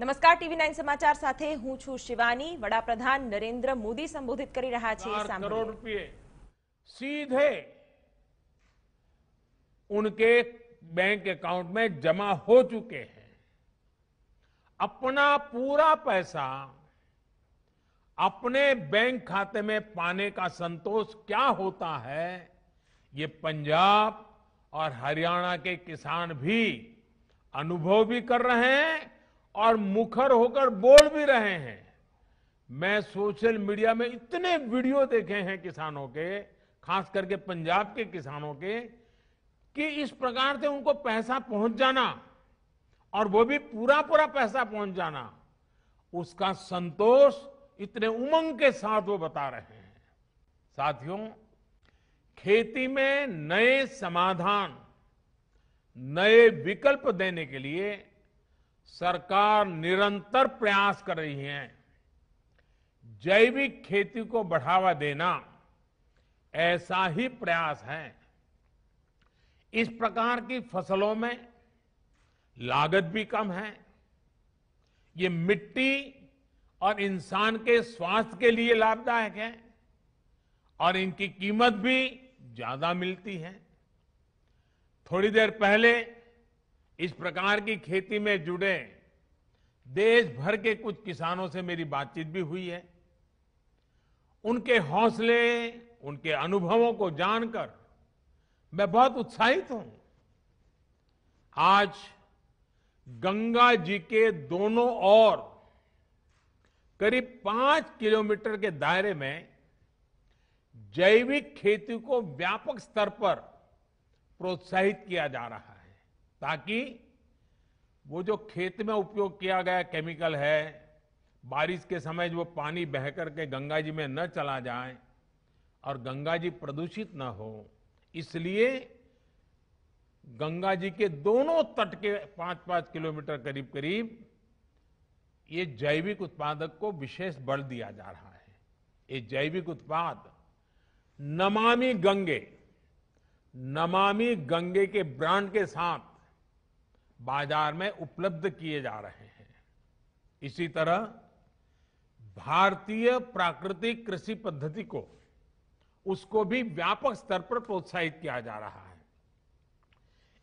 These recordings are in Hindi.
नमस्कार टीवी नाइन समाचार साथ हूँ છું शिवानी વડાપ્રધાન नरेंद्र मोदी संबोधित कर रहा है करोड़ रूपये सीधे उनके बैंक अकाउंट में जमा हो चुके हैं अपना पूरा पैसा अपने बैंक खाते में पाने का संतोष क्या होता है ये पंजाब और हरियाणा के किसान भी अनुभव भी कर रहे हैं और मुखर होकर बोल भी रहे हैं मैं सोशल मीडिया में इतने वीडियो देखे हैं किसानों के खास करके पंजाब के किसानों के कि इस प्रकार से उनको पैसा पहुंच जाना और वो भी पूरा पूरा पैसा पहुंच जाना उसका संतोष इतने उमंग के साथ वो बता रहे हैं साथियों खेती में नए समाधान नए विकल्प देने के लिए सरकार निरंतर प्रयास कर रही है जैविक खेती को बढ़ावा देना ऐसा ही प्रयास है इस प्रकार की फसलों में लागत भी कम है ये मिट्टी और इंसान के स्वास्थ्य के लिए लाभदायक है और इनकी कीमत भी ज्यादा मिलती है थोड़ी देर पहले इस प्रकार की खेती में जुड़े देश भर के कुछ किसानों से मेरी बातचीत भी हुई है उनके हौसले उनके अनुभवों को जानकर मैं बहुत उत्साहित हूं आज गंगा जी के दोनों ओर करीब पांच किलोमीटर के दायरे में जैविक खेती को व्यापक स्तर पर प्रोत्साहित किया जा रहा है ताकि वो जो खेत में उपयोग किया गया केमिकल है बारिश के समय जो पानी बह करके गंगा जी में न चला जाए और गंगा जी प्रदूषित न हो इसलिए गंगा जी के दोनों तट के पांच पांच किलोमीटर करीब करीब ये जैविक उत्पादक को विशेष बल दिया जा रहा है ये जैविक उत्पाद नमामि गंगे नमामि गंगे के ब्रांड के साथ बाजार में उपलब्ध किए जा रहे हैं इसी तरह भारतीय प्राकृतिक कृषि पद्धति को उसको भी व्यापक स्तर पर प्रोत्साहित किया जा रहा है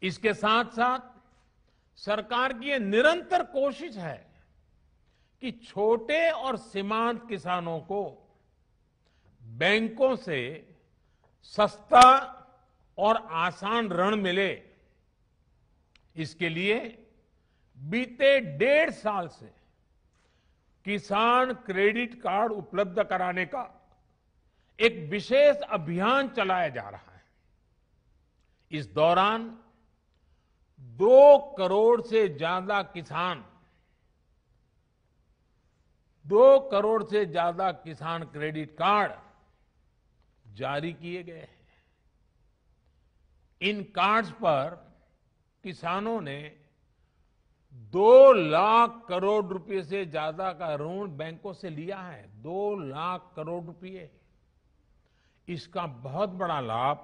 इसके साथ साथ सरकार की यह निरंतर कोशिश है कि छोटे और सीमांत किसानों को बैंकों से सस्ता और आसान ऋण मिले इसके लिए बीते डेढ़ साल से किसान क्रेडिट कार्ड उपलब्ध कराने का एक विशेष अभियान चलाया जा रहा है इस दौरान दो करोड़ से ज्यादा किसान दो करोड़ से ज्यादा किसान क्रेडिट कार्ड जारी किए गए हैं इन कार्ड्स पर किसानों ने दो लाख करोड़ रुपए से ज्यादा का ऋण बैंकों से लिया है दो लाख करोड़ रुपए इसका बहुत बड़ा लाभ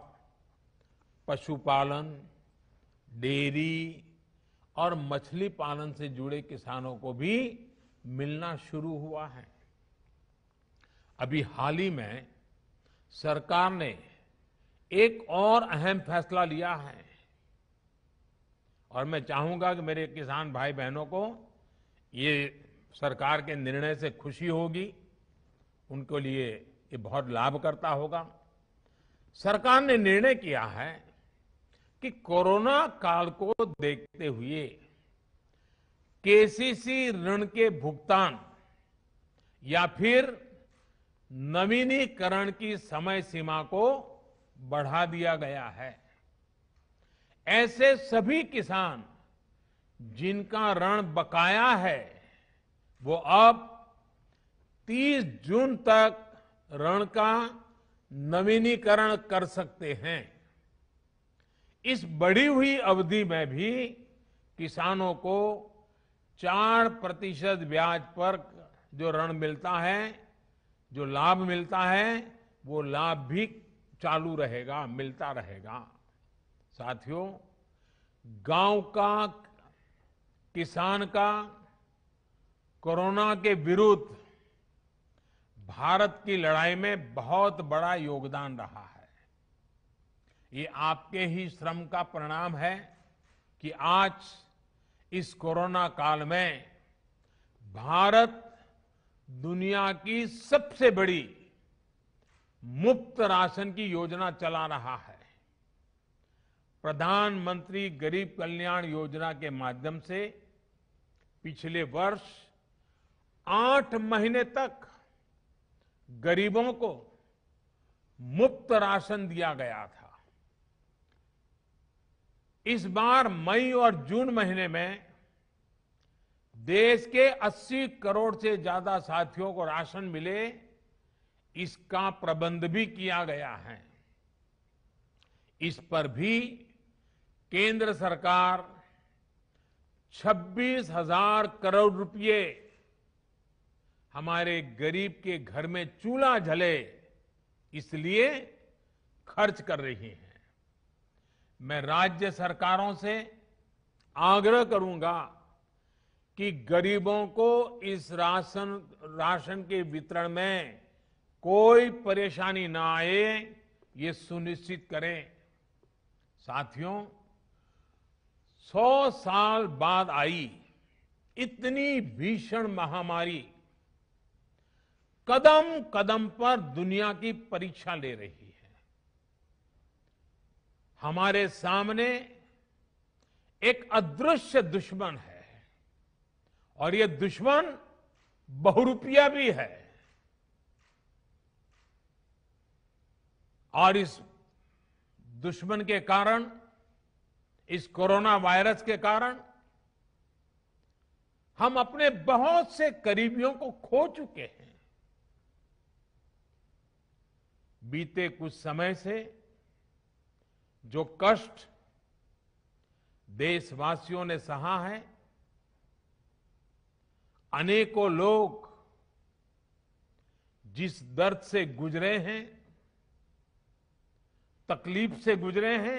पशुपालन डेयरी और मछली पालन से जुड़े किसानों को भी मिलना शुरू हुआ है अभी हाल ही में सरकार ने एक और अहम फैसला लिया है और मैं चाहूंगा कि मेरे किसान भाई बहनों को ये सरकार के निर्णय से खुशी होगी उनके लिए ये बहुत लाभ करता होगा सरकार ने निर्णय किया है कि कोरोना काल को देखते हुए केसीसी ऋण के भुगतान या फिर नवीनीकरण की समय सीमा को बढ़ा दिया गया है ऐसे सभी किसान जिनका ऋण बकाया है वो अब 30 जून तक ऋण का नवीनीकरण कर सकते हैं इस बढ़ी हुई अवधि में भी किसानों को चार प्रतिशत ब्याज पर जो ऋण मिलता है जो लाभ मिलता है वो लाभ भी चालू रहेगा मिलता रहेगा साथियों गांव का किसान का कोरोना के विरुद्ध भारत की लड़ाई में बहुत बड़ा योगदान रहा है ये आपके ही श्रम का परिणाम है कि आज इस कोरोना काल में भारत दुनिया की सबसे बड़ी मुफ्त राशन की योजना चला रहा है प्रधानमंत्री गरीब कल्याण योजना के माध्यम से पिछले वर्ष आठ महीने तक गरीबों को मुफ्त राशन दिया गया था इस बार मई और जून महीने में देश के 80 करोड़ से ज्यादा साथियों को राशन मिले इसका प्रबंध भी किया गया है इस पर भी केंद्र सरकार छब्बीस हजार करोड़ रुपये हमारे गरीब के घर में चूल्हा जले इसलिए खर्च कर रही है मैं राज्य सरकारों से आग्रह करूंगा कि गरीबों को इस राशन राशन के वितरण में कोई परेशानी ना आए ये सुनिश्चित करें साथियों सौ साल बाद आई इतनी भीषण महामारी कदम कदम पर दुनिया की परीक्षा ले रही है हमारे सामने एक अदृश्य दुश्मन है और यह दुश्मन बहुरूपिया भी है और इस दुश्मन के कारण इस कोरोना वायरस के कारण हम अपने बहुत से करीबियों को खो चुके हैं बीते कुछ समय से जो कष्ट देशवासियों ने सहा है अनेकों लोग जिस दर्द से गुजरे हैं तकलीफ से गुजरे हैं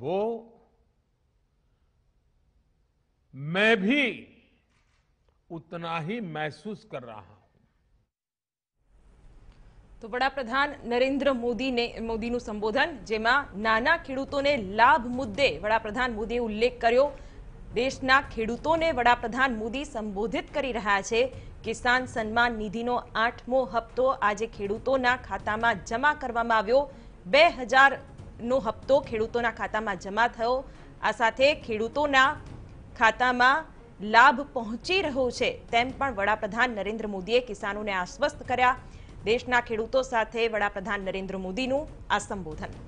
બો મેં ભી ઉતના હી મેહસૂસ કર રહા હું તો વડા પ્રધાન નરેન્દ્ર મોદીને મોદીનું સંબોધન જેમાં નાના ખેડૂતોને લાભ મુદ્દે વડા પ્રધાન મોદીએ ઉલ્લેખ કર્યો દેશના ખેડૂતોને વડા પ્રધાન મોદી સંબોધિત કરી રહ્યા છે કિસાન સન્માન નિધિનો આઠમો હપ્તો આજે ખેડૂતોના ખાતામાં જમા કરવામાં આવ્યો 2000 નો હપ્તો ખેડૂતોના ખાતામાં જમા થયો આ સાથે ખેડૂતોના ખાતામાં લાભ પહોંચી રહ્યો છે તેમ પણ વડાપ્રધાન નરેન્દ્ર મોદીએ કિસાનોને આશ્વસ્ત કર્યા દેશના ખેડૂતો સાથે વડાપ્રધાન નરેન્દ્ર મોદીનું આ સંબોધન